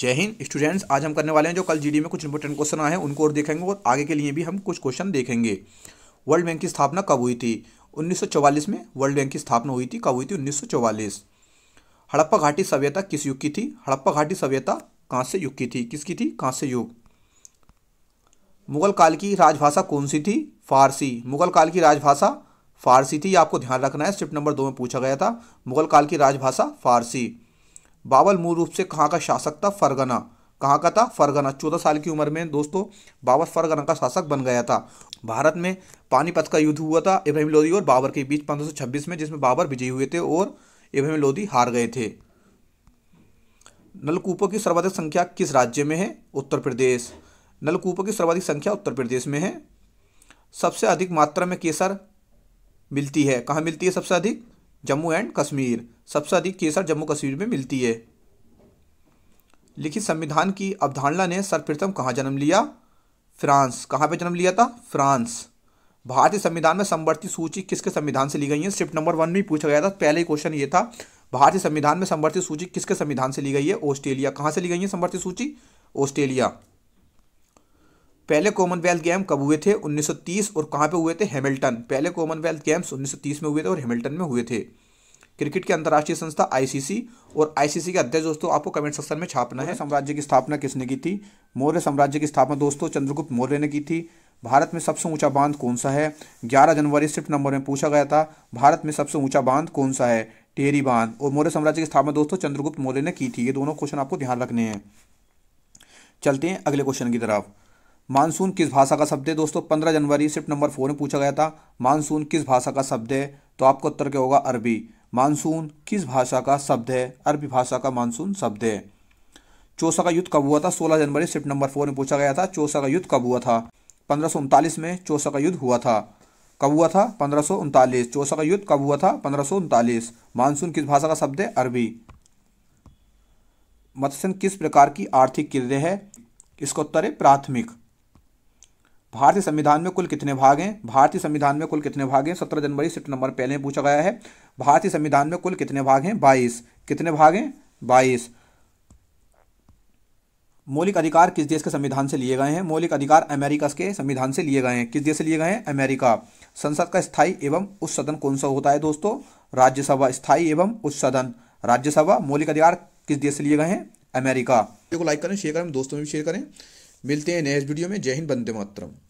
जय हिंद स्टूडेंट्स आज हम करने वाले हैं जो कल जीडी में कुछ इंपोर्टेंट क्वेश्चन आए हैं उनको और देखेंगे और आगे के लिए भी हम कुछ क्वेश्चन देखेंगे वर्ल्ड बैंक की स्थापना कब हुई थी 1944 में वर्ल्ड बैंक की स्थापना हुई थी कब हुई थी 1944 हड़प्पा घाटी सभ्यता किस युग की थी हड़प्पा घाटी सभ्यता कांस्य युग की थी किसकी थी कांस्य युग मुगल काल की राजभाषा कौन सी थी फारसी मुगल काल की राजभाषा फारसी थी आपको ध्यान रखना है स्टिप्ट नंबर दो में पूछा गया था मुगल काल की राजभाषा फारसी बाबर मूल रूप से कहाँ का शासक था फरगना कहाँ का था फरगना चौदह साल की उम्र में दोस्तों बाबर फरगना का शासक बन गया था भारत में पानीपत का युद्ध हुआ था इब्राहिम लोधी और बाबर के बीच 1526 में जिसमें बाबर विजयी हुए थे और इब्राहिम लोधी हार गए थे नलकूपों की सर्वाधिक संख्या किस राज्य में है उत्तर प्रदेश नलकूपों की सर्वाधिक संख्या उत्तर प्रदेश में है सबसे अधिक मात्रा में केसर मिलती है कहाँ मिलती है सबसे अधिक जम्मू एंड कश्मीर सबसे अधिक केसर जम्मू कश्मीर में मिलती है लिखित संविधान की अवधारणा ने सर्वप्रथम कहाँ जन्म लिया फ्रांस कहाँ पे जन्म लिया था फ्रांस भारतीय संविधान में संवर्ती सूची किसके संविधान से ली गई है शिफ्ट नंबर वन में पूछा गया था पहले क्वेश्चन ये था भारतीय संविधान में संवर्ती सूची किसके संविधान से ली गई है ऑस्ट्रेलिया कहाँ से ली गई है संवर्ती सूची ऑस्ट्रेलिया पहले कॉमनवेल्थ गेम कब हुए थे 1930 और कहाँ पे हुए थे हेमिल्टन पहले कॉमनवेल्थ गेम्स 1930 में हुए थे और हेमिल्टन में हुए थे क्रिकेट की अंतर्राष्ट्रीय संस्था आईसीसी और आईसीसी के अध्यक्ष दोस्तों आपको कमेंट सेक्शन में छापना है साम्राज्य की स्थापना किसने की थी मौर्य साम्राज्य की स्थापना दोस्तों चंद्रगुप्त मौर्य ने की थी भारत में सबसे ऊंचा बांध कौन सा है 11 जनवरी सिर्फ नंबर में पूछा गया था भारत में सबसे ऊंचा बांध कौन सा है टेहरी बांध और मौर्य साम्राज्य की स्थापना दोस्तों चंद्रगुप्त मौर्य ने की थी ये दोनों क्वेश्चन आपको ध्यान रखने हैं चलते हैं अगले क्वेश्चन की तरफ मानसून किस भाषा का शब्द है दोस्तों पंद्रह जनवरी सिर्फ नंबर फोर में पूछा गया था मानसून किस भाषा का शब्द है तो आपको उत्तर क्या होगा अरबी मानसून किस भाषा का शब्द है अरबी भाषा का मानसून शब्द है चौसा का युद्ध कब हुआ था 16 जनवरी सिर्फ नंबर फोर में पूछा गया था चौसा का युद्ध कब हुआ था पंद्रह में चौसा का युद्ध हुआ था कब हुआ था पंद्रह चौसा का युद्ध कब हुआ था पंद्रह मानसून किस भाषा का शब्द है अरबी मत्स्य किस प्रकार की आर्थिक किरदे है इसका उत्तर है प्राथमिक भारतीय संविधान में कुल कितने भाग हैं भारतीय संविधान में कुल कितने भाग हैं सत्रह जनवरी सीट नंबर पहले पूछा गया है भारतीय संविधान में कुल कितने भाग हैं बाईस कितने भाग हैं बाईस मौलिक अधिकार किस देश के संविधान से लिए गए हैं मौलिक अधिकार अमेरिका के संविधान से लिए गए हैं किस देश से लिए गए हैं अमेरिका संसद का स्थायी एवं उच्च सदन कौन सा होता है दोस्तों राज्यसभा स्थायी एवं उच्च सदन राज्यसभा मौलिक अधिकार किस देश से लिए गए हैं अमेरिका को लाइक करें शेयर करें दोस्तों में भी शेयर करें मिलते हैं नेक्स्ट वीडियो में जय हिंद बंदे मातरम